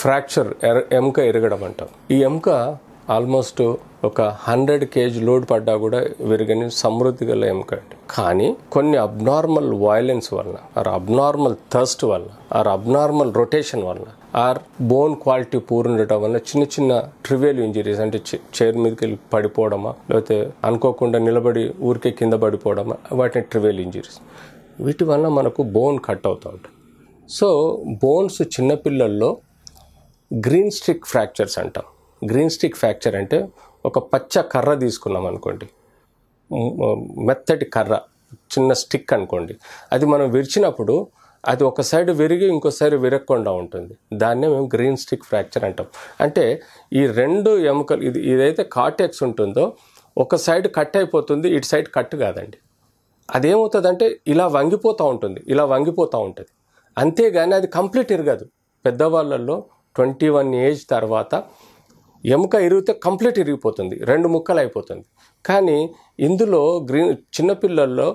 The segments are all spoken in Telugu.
ఫ్రాక్చర్ ఎముక ఎరగడం అంటాం ఈ ఎముక ఆల్మోస్ట్ ఒక హండ్రెడ్ కేజ్ లోడ్ పడ్డా కూడా విరగని సమృద్ధి గల ఎముక అండి కానీ కొన్ని అబ్నార్మల్ వయలెన్స్ వలన ఆర్ అబ్నార్మల్ థర్స్ట్ వల్ల ఆర్ అబ్నార్మల్ రొటేషన్ వలన ఆర్ బోన్ క్వాలిటీ పూర్ ఉండటం వల్ల చిన్న చిన్న ట్రివియల్ ఇంజరీస్ అంటే చైర్ మీదకి వెళ్ళి పడిపోవడమా లేకపోతే అనుకోకుండా నిలబడి ఊరికే కింద పడిపోవడమా వాటిని ట్రివియల్ ఇంజరీస్ వీటి వల్ల మనకు బోన్ కట్ అవుతూ ఉంటుంది సో బోన్స్ చిన్నపిల్లల్లో గ్రీన్ స్టిక్ ఫ్రాక్చర్స్ అంటాం గ్రీన్ స్టిక్ ఫ్రాక్చర్ అంటే ఒక పచ్చ కర్ర తీసుకున్నాం అనుకోండి మెత్తటి కర్ర చిన్న స్టిక్ అనుకోండి అది మనం విరిచినప్పుడు అది ఒక సైడ్ విరిగి ఇంకో సైడ్ విరగకుండా ఉంటుంది దాన్నే మేము గ్రీన్ స్టిక్ ఫ్రాక్చర్ అంటాం అంటే ఈ రెండు ఎముకలు ఇది ఇదైతే కాటెక్స్ ఉంటుందో ఒక సైడ్ కట్ అయిపోతుంది ఇటు సైడ్ కట్ కాదండి అదేమవుతుందంటే ఇలా వంగిపోతూ ఉంటుంది ఇలా వంగిపోతూ ఉంటుంది అంతేగాని అది కంప్లీట్ ఇరగదు పెద్దవాళ్ళల్లో ట్వంటీ వన్ ఏజ్ తర్వాత ఎముక ఇరిగితే కంప్లీట్ ఇరిగిపోతుంది రెండు ముక్కలు అయిపోతుంది కానీ ఇందులో గ్రీన్ చిన్నపిల్లల్లో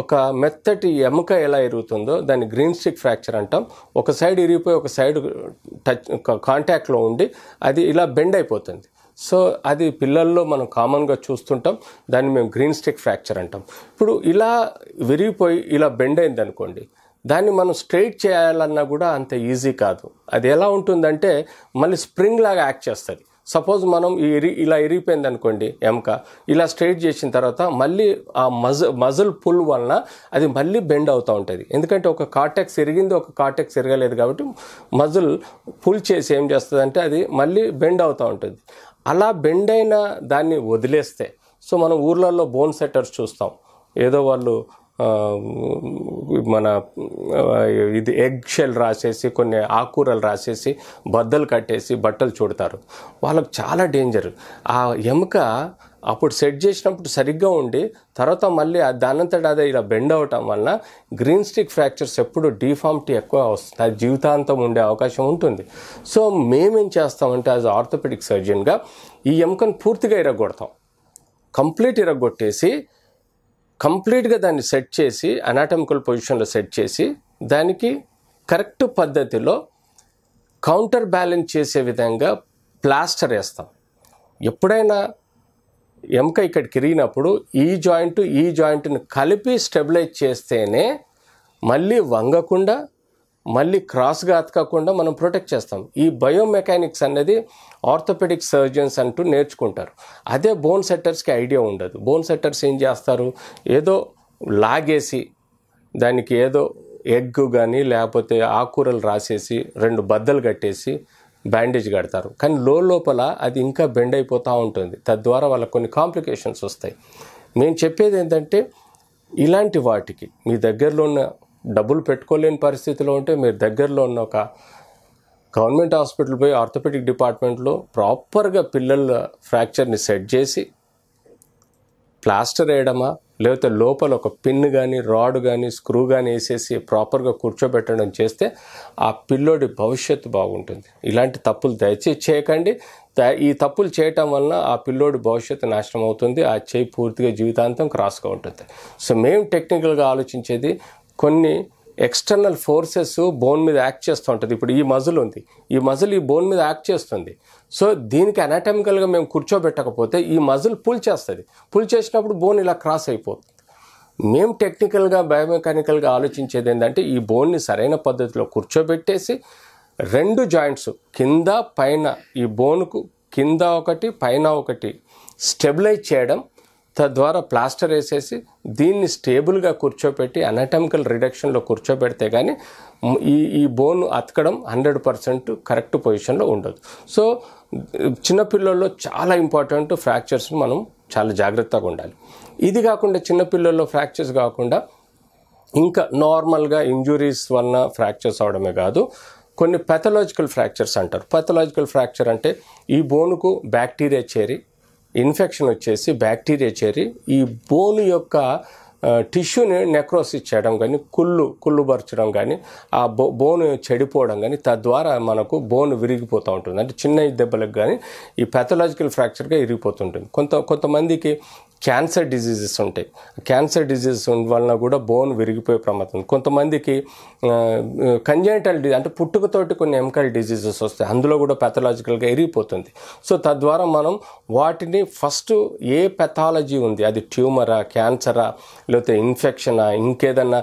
ఒక మెత్తటి ఎముక ఎలా ఇరుగుతుందో దాన్ని గ్రీన్ స్టిక్ ఫ్రాక్చర్ అంటాం ఒక సైడ్ ఇరిగిపోయి ఒక సైడ్ టచ్ కాంటాక్ట్లో ఉండి అది ఇలా బెండ్ అయిపోతుంది సో అది పిల్లల్లో మనం కామన్గా చూస్తుంటాం దాన్ని మేము గ్రీన్ స్టిక్ ఫ్రాక్చర్ అంటాం ఇప్పుడు ఇలా విరిగిపోయి ఇలా బెండ్ అయింది అనుకోండి దాన్ని మనం స్ట్రైట్ చేయాలన్నా కూడా అంత ఈజీ కాదు అది ఎలా ఉంటుందంటే మళ్ళీ స్ప్రింగ్ లాగా యాక్ట్ చేస్తుంది సపోజ్ మనం ఇరి ఇలా ఇరిగిపోయింది అనుకోండి ఎంక ఇలా స్ట్రైట్ చేసిన తర్వాత మళ్ళీ ఆ మజ మజిల్ పుల్ వలన అది మళ్ళీ బెండ్ అవుతూ ఉంటుంది ఎందుకంటే ఒక కార్టెక్స్ ఇరిగింది ఒక కార్టెక్స్ ఇరగలేదు కాబట్టి మజిల్ పుల్ చేసి ఏం చేస్తుందంటే అది మళ్ళీ బెండ్ అవుతూ ఉంటుంది అలా బెండ్ అయిన దాన్ని వదిలేస్తే సో మనం ఊర్లలో బోన్ సెట్టర్స్ చూస్తాం ఏదో వాళ్ళు మన ఇది ఎగ్ షెల్ రాసేసి కొన్ని ఆకూరలు రాసేసి బద్దలు కట్టేసి బట్టలు చూడతారు వాళ్ళకు చాలా డేంజర్ ఆ ఎముక అప్పుడు సెట్ చేసినప్పుడు సరిగ్గా ఉండి తర్వాత మళ్ళీ దానంతట అదే ఇలా బెండ్ అవటం వలన గ్రీన్ స్టిక్ ఫ్రాక్చర్స్ ఎప్పుడు డీఫార్మిటీ ఎక్కువ వస్తుంది అది జీవితాంతం ఉండే అవకాశం ఉంటుంది సో మేమేం చేస్తామంటే యాజ్ ఆర్థోపెడిక్ సర్జన్గా ఈ ఎముకను పూర్తిగా ఇరగొడతాం కంప్లీట్ ఇరగొట్టేసి కంప్లీట్గా దాన్ని సెట్ చేసి అనాటమికల్ పొజిషన్లో సెట్ చేసి దానికి కరెక్ట్ పద్ధతిలో కౌంటర్ బ్యాలెన్స్ చేసే విధంగా ప్లాస్టర్ వేస్తాం ఎప్పుడైనా ఎముక ఇక్కడ కిరిగినప్పుడు ఈ జాయింట్ ఈ జాయింట్ని కలిపి స్టెబిలైజ్ చేస్తేనే మళ్ళీ వంగకుండా మళ్ళీ క్రాస్గా అతకకుండా మనం ప్రొటెక్ట్ చేస్తాం ఈ బయోమెకానిక్స్ అనేది ఆర్థోపెడిక్ సర్జన్స్ అంటూ నేర్చుకుంటారు అదే బోన్ సెట్టర్స్కి ఐడియా ఉండదు బోన్ సెట్టర్స్ ఏం చేస్తారు ఏదో లాగేసి దానికి ఏదో ఎగ్ కానీ లేకపోతే ఆకూరలు రాసేసి రెండు బద్దలు కట్టేసి బ్యాండేజ్ కడతారు కానీ లోపల అది ఇంకా బెండ్ అయిపోతూ ఉంటుంది తద్వారా వాళ్ళకు కొన్ని కాంప్లికేషన్స్ వస్తాయి మేము చెప్పేది ఏంటంటే ఇలాంటి వాటికి మీ దగ్గరలో ఉన్న డబ్బులు పెట్టుకోలేని పరిస్థితిలో ఉంటే మీరు దగ్గరలో ఉన్న ఒక గవర్నమెంట్ హాస్పిటల్ పోయి ఆర్థోపెటిక్ డిపార్ట్మెంట్లో ప్రాపర్గా పిల్లల ఫ్రాక్చర్ని సెట్ చేసి ప్లాస్టర్ వేయడమా లేకపోతే లోపల ఒక పిన్ కానీ రాడ్ కానీ స్క్రూ కానీ వేసేసి ప్రాపర్గా కూర్చోబెట్టడం చేస్తే ఆ పిల్లోడి భవిష్యత్తు బాగుంటుంది ఇలాంటి తప్పులు దయచేసి చేయకండి ఈ తప్పులు చేయటం వలన ఆ పిల్లోడి భవిష్యత్తు నాశనం అవుతుంది ఆ చేయి పూర్తిగా జీవితాంతం క్రాస్గా ఉంటుంది సో మేము టెక్నికల్గా ఆలోచించేది కొన్ని ఎక్స్టర్నల్ ఫోర్సెస్ బోన్ మీద యాక్ట్ చేస్తూ ఉంటుంది ఇప్పుడు ఈ మజిల్ ఉంది ఈ మజిల్ ఈ బోన్ మీద యాక్ట్ చేస్తుంది సో దీనికి అనాటమికల్గా మేము కూర్చోబెట్టకపోతే ఈ మజిల్ పుల్ చేస్తుంది పుల్ చేసినప్పుడు బోన్ ఇలా క్రాస్ అయిపోతుంది మేము టెక్నికల్గా బయోమెకానికల్గా ఆలోచించేది ఏంటంటే ఈ బోన్ని సరైన పద్ధతిలో కూర్చోబెట్టేసి రెండు జాయింట్స్ కింద పైన ఈ బోన్కు కింద ఒకటి పైన ఒకటి స్టెబిలైజ్ చేయడం తద్వారా ప్లాస్టర్ వేసేసి దీన్ని స్టేబుల్గా కూర్చోపెట్టి అనాటమికల్ రిడక్షన్లో కూర్చోబెడితే కానీ ఈ ఈ బోన్ అతకడం హండ్రెడ్ పర్సెంట్ కరెక్ట్ పొజిషన్లో ఉండదు సో చిన్నపిల్లల్లో చాలా ఇంపార్టెంట్ ఫ్రాక్చర్స్ మనం చాలా జాగ్రత్తగా ఉండాలి ఇది కాకుండా చిన్నపిల్లల్లో ఫ్రాక్చర్స్ కాకుండా ఇంకా నార్మల్గా ఇంజురీస్ వలన ఫ్రాక్చర్స్ అవడమే కాదు కొన్ని పెథలాజికల్ ఫ్రాక్చర్స్ అంటారు పెథలాజికల్ ఫ్రాక్చర్ అంటే ఈ బోనుకు బ్యాక్టీరియా చేరి ఇన్ఫెక్షన్ వచ్చేసి బ్యాక్టీరియా చేరి ఈ బోన్ యొక్క టిష్యూని నెక్రోసిస్ చేయడం కానీ కుళ్ళు పరచడం కానీ ఆ బో బోన్ చెడిపోవడం కానీ తద్వారా మనకు బోన్ విరిగిపోతూ ఉంటుంది అంటే చిన్న దెబ్బలకు కానీ ఈ పెథలాజికల్ ఫ్రాక్చర్గా విరిగిపోతుంటుంది కొంత కొంతమందికి క్యాన్సర్ డిజీజెస్ ఉంటాయి క్యాన్సర్ డిజీజెస్ వలన కూడా బోన్ విరిగిపోయే ప్రమాదం కొంతమందికి కంజెంటల్ డిజీజ్ అంటే పుట్టుకతోటి కొన్ని ఎంకల్ డిజీజెస్ వస్తాయి అందులో కూడా పెథలాజికల్గా ఎరిగిపోతుంది సో తద్వారా మనం వాటిని ఫస్ట్ ఏ పెథాలజీ ఉంది అది ట్యూమరా క్యాన్సరా లేకపోతే ఇన్ఫెక్షనా ఇంకేదన్నా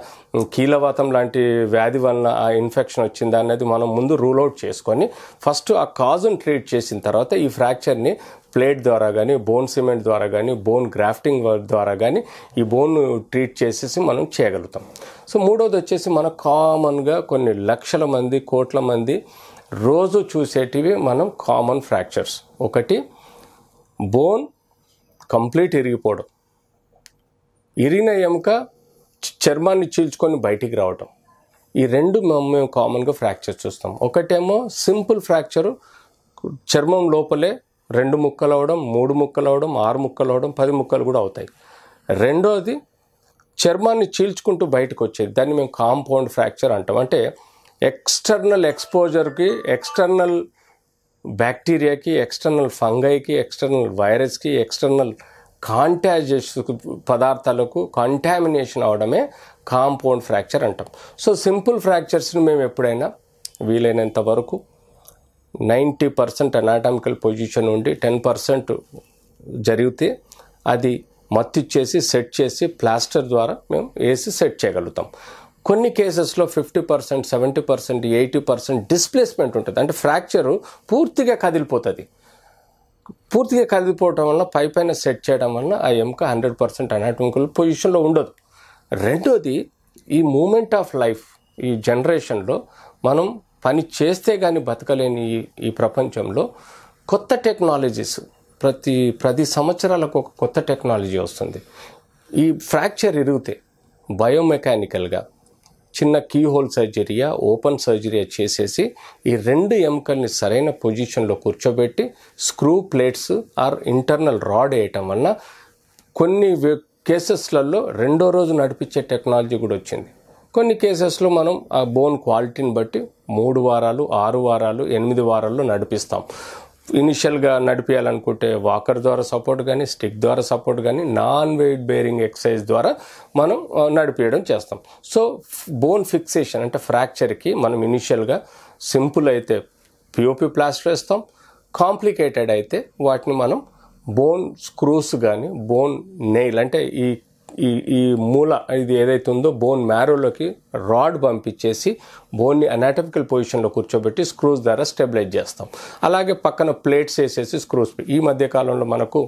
కీలవాతం లాంటి వ్యాధి వలన ఆ ఇన్ఫెక్షన్ వచ్చిందా అనేది మనం ముందు రూల్ అవుట్ చేసుకొని ఫస్ట్ ఆ కాజును ట్రీట్ చేసిన తర్వాత ఈ ఫ్రాక్చర్ని ప్లేట్ ద్వారా కానీ బోన్ సిమెంట్ ద్వారా కానీ బోన్ గ్రాఫ్టింగ్ ద్వారా కానీ ఈ బోన్ ట్రీట్ చేసేసి మనం చేయగలుగుతాం సో మూడోది వచ్చేసి మన కామన్గా కొన్ని లక్షల మంది కోట్ల మంది రోజు చూసేటివి మనం కామన్ ఫ్రాక్చర్స్ ఒకటి బోన్ కంప్లీట్ ఇరిగిపోవడం ఇరిగిన ఎముక చర్మాన్ని చీల్చుకొని బయటికి రావటం ఈ రెండు మేము కామన్గా ఫ్రాక్చర్ చూస్తాం ఒకటేమో సింపుల్ ఫ్రాక్చరు చర్మం లోపలే రెండు ముక్కలు అవడం మూడు ముక్కలు అవడం ఆరు ముక్కలు అవడం పది ముక్కలు కూడా అవుతాయి రెండోది చర్మాన్ని చీల్చుకుంటూ బయటకు వచ్చేది దాన్ని మేము కాంపౌండ్ ఫ్రాక్చర్ అంటాం అంటే ఎక్స్టర్నల్ ఎక్స్పోజర్కి ఎక్స్టర్నల్ బ్యాక్టీరియాకి ఎక్స్టర్నల్ ఫంగైకి ఎక్స్టర్నల్ వైరస్కి ఎక్స్టర్నల్ కాంటాజెస్ పదార్థాలకు కాంటామినేషన్ అవడమే కాంపౌండ్ ఫ్రాక్చర్ అంటాం సో సింపుల్ ఫ్రాక్చర్స్ని మేము ఎప్పుడైనా వీలైనంత వరకు నైంటీ పర్సెంట్ అనాటామికల్ పొజిషన్ ఉండి టెన్ పర్సెంట్ జరిగితే అది మత్తిచ్చేసి సెట్ చేసి ప్లాస్టర్ ద్వారా మేము వేసి సెట్ చేయగలుగుతాం కొన్ని కేసెస్లో fifty percent seventy percent eighty percent displacement ఉంటుంది అంటే ఫ్రాక్చర్ పూర్తిగా కదిలిపోతుంది పూర్తిగా కదిలిపోవటం వల్ల పై పైన సెట్ చేయడం వల్ల ఆ ఎంక హండ్రెడ్ పర్సెంట్ అనాటమికల్ పొజిషన్లో ఉండదు రెండోది ఈ మూమెంట్ ఆఫ్ లైఫ్ ఈ జనరేషన్లో మనం పని చేస్తే కానీ బతకలేని ఈ ప్రపంచంలో కొత్త టెక్నాలజీస్ ప్రతి ప్రతి సంవత్సరాలకు ఒక కొత్త టెక్నాలజీ వస్తుంది ఈ ఫ్రాక్చర్ ఇరిగితే బయోమెకానికల్గా చిన్న కీ హోల్ సర్జరీయా ఓపెన్ సర్జరీయా చేసేసి ఈ రెండు ఎముకల్ని సరైన పొజిషన్లో కూర్చోబెట్టి screw plates or internal rod వేయటం వలన కొన్ని కేసెస్లలో రెండో రోజు నడిపించే టెక్నాలజీ కూడా వచ్చింది కొన్ని కేసెస్లో మనం ఆ బోన్ క్వాలిటీని బట్టి మూడు వారాలు ఆరు వారాలు ఎనిమిది వారాల్లో నడిపిస్తాం ఇనిషియల్గా నడిపించాలనుకుంటే వాకర్ ద్వారా సపోర్ట్ కానీ స్టిక్ ద్వారా సపోర్ట్ కానీ నాన్ వెయిట్ బేరింగ్ ఎక్సర్సైజ్ ద్వారా మనం నడిపించడం చేస్తాం సో బోన్ ఫిక్సేషన్ అంటే ఫ్రాక్చర్కి మనం ఇనిషియల్గా సింపుల్ అయితే పిఓపి ప్లాస్టర్ వేస్తాం కాంప్లికేటెడ్ అయితే వాటిని మనం బోన్ స్క్రూస్ కానీ బోన్ నెయిల్ అంటే ఈ ఈ ఈ మూల ఇది ఏదైతే ఉందో బోన్ మ్యారోలోకి రాడ్ పంపించేసి బోన్ని అనాటమికల్ పొజిషన్లో కూర్చోబెట్టి స్క్రూస్ ద్వారా స్టెబిలైజ్ చేస్తాం అలాగే పక్కన ప్లేట్స్ వేసేసి స్క్రూస్ ఈ మధ్య కాలంలో మనకు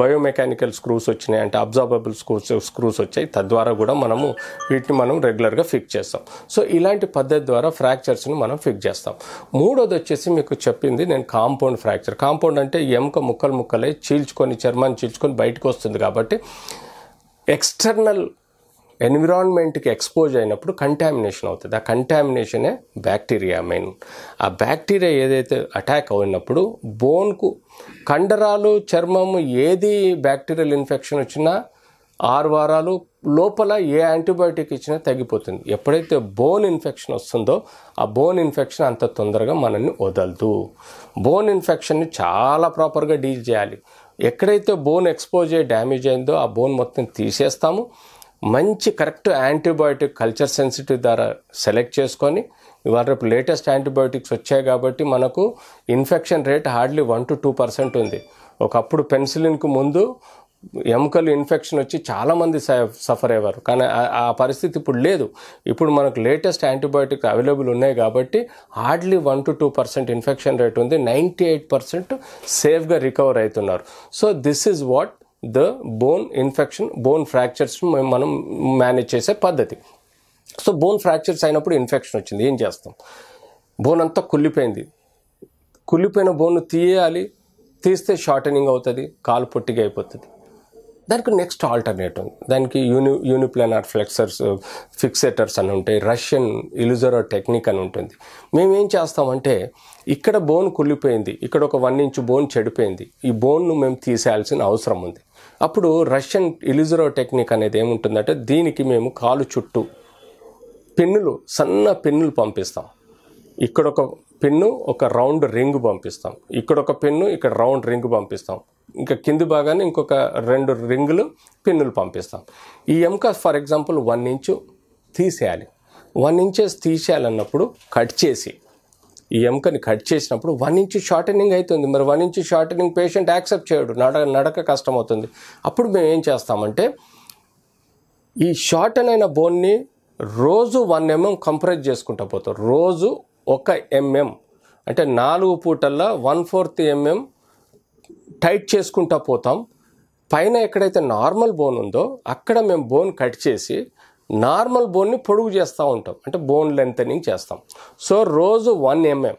బయోమెకానికల్ స్క్రూస్ వచ్చినాయి అంటే అబ్జార్బబుల్ స్క్రూస్ స్క్రూస్ వచ్చాయి తద్వారా కూడా మనము వీటిని మనం రెగ్యులర్గా ఫిక్స్ చేస్తాం సో ఇలాంటి పద్ధతి ద్వారా ఫ్రాక్చర్స్ని మనం ఫిక్స్ చేస్తాం మూడోది వచ్చేసి మీకు చెప్పింది నేను కాంపౌండ్ ఫ్రాక్చర్ కాంపౌండ్ అంటే ఎముక ముక్కలు ముక్కలే చీల్చుకొని చర్మాన్ని చీల్చుకొని బయటకు వస్తుంది కాబట్టి ఎక్స్టర్నల్ ఎన్విరాన్మెంట్కి ఎక్స్పోజ్ అయినప్పుడు కంటామినేషన్ అవుతుంది ఆ కంటామినేషనే బ్యాక్టీరియా మెయిన్ ఆ బ్యాక్టీరియా ఏదైతే అటాక్ అయినప్పుడు బోన్కు కండరాలు చర్మము ఏది బ్యాక్టీరియల్ ఇన్ఫెక్షన్ వచ్చినా ఆరు వారాలు లోపల ఏ యాంటీబయాటిక్ ఇచ్చినా తగ్గిపోతుంది ఎప్పుడైతే బోన్ ఇన్ఫెక్షన్ వస్తుందో ఆ బోన్ ఇన్ఫెక్షన్ అంత తొందరగా మనల్ని వదలదు బోన్ ఇన్ఫెక్షన్ని చాలా ప్రాపర్గా డీల్ చేయాలి ఎక్కడైతే బోన్ ఎక్స్పోజ్ అయ్యి డ్యామేజ్ అయిందో ఆ బోన్ మొత్తం తీసేస్తాము మంచి కరెక్ట్ యాంటీబయోటిక్ కల్చర్ సెన్సిటివ్ ద్వారా సెలెక్ట్ చేసుకొని ఇవాళ రేపు లేటెస్ట్ యాంటీబయోటిక్స్ వచ్చాయి కాబట్టి మనకు infection rate hardly one to two percent ఉంది ఒకప్పుడు పెన్సిలిన్కు ముందు ఎముకలు ఇన్ఫెక్షన్ వచ్చి చాలామంది సఫర్ అయ్యేవారు కానీ ఆ పరిస్థితి ఇప్పుడు లేదు ఇప్పుడు మనకు లేటెస్ట్ యాంటీబయాటిక్ అవైలబుల్ ఉన్నాయి కాబట్టి hardly one to two percent infection rate ఉంది నైంటీ ఎయిట్ పర్సెంట్ సేఫ్గా రికవర్ అవుతున్నారు so this is what the bone infection bone fractures మనం మేనేజ్ చేసే పద్ధతి సో బోన్ ఫ్రాక్చర్స్ అయినప్పుడు ఇన్ఫెక్షన్ వచ్చింది ఏం చేస్తాం బోన్ అంతా కుళ్ళిపోయింది కుళ్ళిపోయిన బోన్ తీయాలి తీస్తే షార్టనింగ్ అవుతుంది కాలు పొట్టిగా అయిపోతుంది దానికి నెక్స్ట్ ఆల్టర్నేట్ ఉంది దానికి యూని యూనిప్లానార్ ఫ్లెక్సర్స్ ఫిక్సేటర్స్ అని ఉంటాయి రష్యన్ ఇలుజరో టెక్నిక్ అని ఉంటుంది మేమేం చేస్తామంటే ఇక్కడ బోన్ కుళ్ళిపోయింది ఇక్కడ ఒక వన్ ఇంచ్ బోన్ చెడిపోయింది ఈ బోన్ను మేము తీసేయాల్సిన అవసరం ఉంది అప్పుడు రష్యన్ ఇలుజరో టెక్నిక్ అనేది ఏముంటుందంటే దీనికి మేము కాలు చుట్టూ పెన్నులు సన్న పెన్నులు పంపిస్తాం ఇక్కడ ఒక పెన్ను ఒక రౌండ్ రింగ్ పంపిస్తాం ఇక్కడ ఒక పెన్ను ఇక్కడ రౌండ్ రింగ్ పంపిస్తాం ఇంకా కింది భాగాన్ని ఇంకొక రెండు రింగులు పిన్నులు పంపిస్తాం ఈ ఎంకాస్ ఫర్ ఎగ్జాంపుల్ వన్ ఇంచు తీసేయాలి వన్ ఇంచెస్ తీసేయాలన్నప్పుడు కట్ చేసి ఈ ఎముకని కట్ చేసినప్పుడు వన్ ఇంచు షార్టెనింగ్ అవుతుంది మరి one inch shortening patient accept చేయడు నడ నడక కష్టమవుతుంది అప్పుడు మేము ఏం చేస్తామంటే ఈ షార్టెన్ అయిన బోన్ని రోజు వన్ ఎంఎం కంప్రెస్ చేసుకుంటా పోతాం రోజు ఒక ఎంఎం అంటే నాలుగు పూటల్లో వన్ ఫోర్త్ ఎంఎం టైట్ చేసుకుంటా పోతాం పైన ఎక్కడైతే నార్మల్ బోన్ ఉందో అక్కడ మేము బోన్ కట్ చేసి నార్మల్ బోన్ని పొడుగు చేస్తూ ఉంటాం అంటే బోన్ లెంతనింగ్ చేస్తాం సో రోజు వన్ ఎంఎం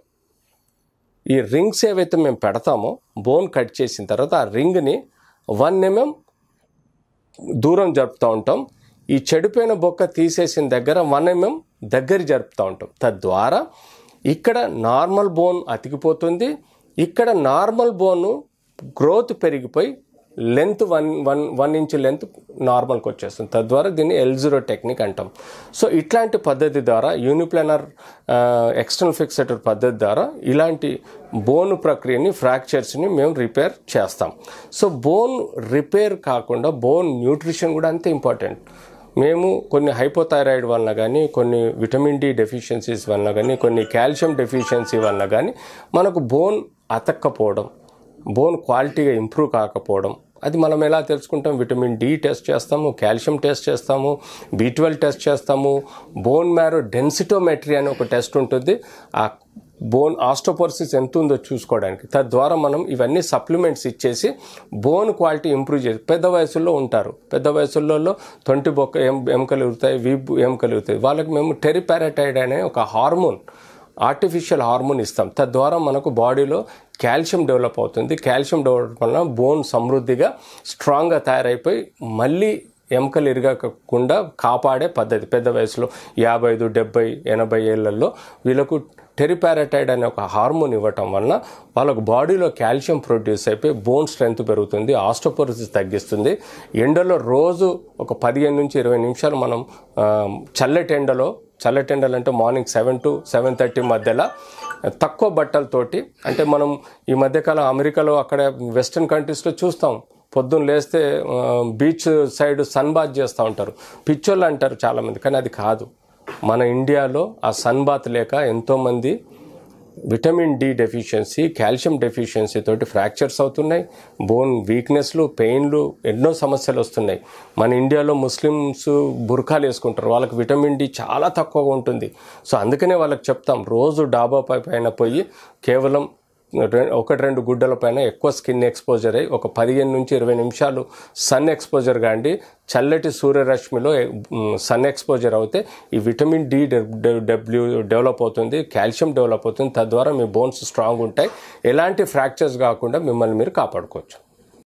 ఈ రింగ్స్ ఏవైతే మేము పెడతామో బోన్ కట్ చేసిన తర్వాత ఆ రింగ్ని వన్ ఎంఎం దూరం జరుపుతూ ఉంటాం ఈ చెడిపోయిన బొక్క తీసేసిన దగ్గర వన్ ఎంఎం దగ్గర జరుపుతూ ఉంటాం తద్వారా ఇక్కడ నార్మల్ బోన్ అతికిపోతుంది ఇక్కడ నార్మల్ బోను గ్రోత్ పెరిగిపోయి length one one one inch length నార్మల్కి వచ్చేస్తుంది తద్వారా దీన్ని ఎల్జీరో టెక్నిక్ అంటాం సో ఇట్లాంటి పద్ధతి ద్వారా యూనిప్లానర్ ఎక్స్టర్నల్ ఫిక్సేటర్ పద్ధతి ద్వారా ఇలాంటి బోన్ ప్రక్రియని ఫ్రాక్చర్స్ని మేము రిపేర్ చేస్తాం సో బోన్ రిపేర్ కాకుండా బోన్ న్యూట్రిషన్ కూడా అంతే ఇంపార్టెంట్ మేము కొన్ని హైపోథైరాయిడ్ వలన కానీ కొన్ని విటమిన్ డి డెఫిషియన్సీస్ వలన కానీ కొన్ని కాల్షియం డెఫిషియన్సీ వలన కానీ మనకు బోన్ అతక్కపోవడం బోన్ క్వాలిటీగా ఇంప్రూవ్ కాకపోవడం అది మనం ఎలా తెలుసుకుంటాం విటమిన్ డి టెస్ట్ చేస్తాము కాల్షియం టెస్ట్ చేస్తాము బి ట్వెల్వ్ టెస్ట్ చేస్తాము బోన్ మ్యారో డెన్సిటోమెట్రీ అనే ఒక టెస్ట్ ఉంటుంది ఆ బోన్ ఆస్టోపోర్సిస్ ఎంత ఉందో చూసుకోవడానికి తద్వారా మనం ఇవన్నీ సప్లిమెంట్స్ ఇచ్చేసి బోన్ క్వాలిటీ ఇంప్రూవ్ చేసి పెద్ద వయసుల్లో ఉంటారు పెద్ద వయసుల్లో తొంటి బొక్క ఎం ఎముకలు ఎగురుతాయి వీపు ఎముకలు ఎగురుతాయి వాళ్ళకి మేము టెరిపారటైడ్ అనే ఒక హార్మోన్ ఆర్టిఫిషియల్ హార్మోన్ ఇస్తాం తద్వారా మనకు బాడీలో కాల్షియం డెవలప్ అవుతుంది కాల్షియం డెవలప్ వలన బోన్ సమృద్ధిగా స్ట్రాంగ్గా తయారైపోయి మళ్ళీ ఎముకలు ఇరగకుండా కాపాడే పద్ధతి పెద్ద వయసులో యాభై ఐదు డెబ్బై ఎనభై ఏళ్ళల్లో వీళ్ళకు టెరిపారటైడ్ అనే ఒక హార్మోన్ ఇవ్వటం వలన వాళ్ళకు బాడీలో కాల్షియం ప్రొడ్యూస్ అయిపోయి బోన్ స్ట్రెంగ్త్ పెరుగుతుంది ఆస్టోపోరిసిస్ తగ్గిస్తుంది ఎండలో రోజు ఒక పదిహేను నుంచి ఇరవై నిమిషాలు మనం చల్లటి ఎండలో చల్లటెండలు అంటే morning seven to seven thirty మధ్యలో తక్కువ బట్టలతోటి అంటే మనం ఈ మధ్యకాలం అమెరికాలో అక్కడ వెస్ట్రన్ కంట్రీస్లో చూస్తాం పొద్దున్న లేస్తే బీచ్ సైడ్ సన్ బాత్ చేస్తూ ఉంటారు పిచ్చోళ్ళు అంటారు చాలామంది కానీ అది కాదు మన ఇండియాలో ఆ సన్ బాత్ లేక ఎంతోమంది vitamin D deficiency calcium deficiency తోటి ఫ్రాక్చర్స్ అవుతున్నాయి బోన్ వీక్నెస్లు పెయిన్లు ఎన్నో సమస్యలు వస్తున్నాయి మన ఇండియాలో ముస్లిమ్స్ బుర్ఖాలు వేసుకుంటారు వాళ్ళకి విటమిన్ డి చాలా తక్కువగా ఉంటుంది సో అందుకనే వాళ్ళకి చెప్తాం రోజు డాబా పైన పోయి కేవలం ఒకటి రెండు గుడ్డల పైన ఎక్కువ స్కిన్ ఎక్స్పోజర్ అయ్యి ఒక పదిహేను నుంచి ఇరవై నిమిషాలు సన్ ఎక్స్పోజర్ కాండి చల్లటి సూర్యరశ్మిలో సన్ ఎక్స్పోజర్ అవుతే ఈ విటమిన్ డి డబ్ల్యూ డెవలప్ అవుతుంది కాల్షియం డెవలప్ అవుతుంది తద్వారా మీ బోన్స్ స్ట్రాంగ్ ఉంటాయి ఎలాంటి ఫ్రాక్చర్స్ కాకుండా మిమ్మల్ని మీరు కాపాడుకోవచ్చు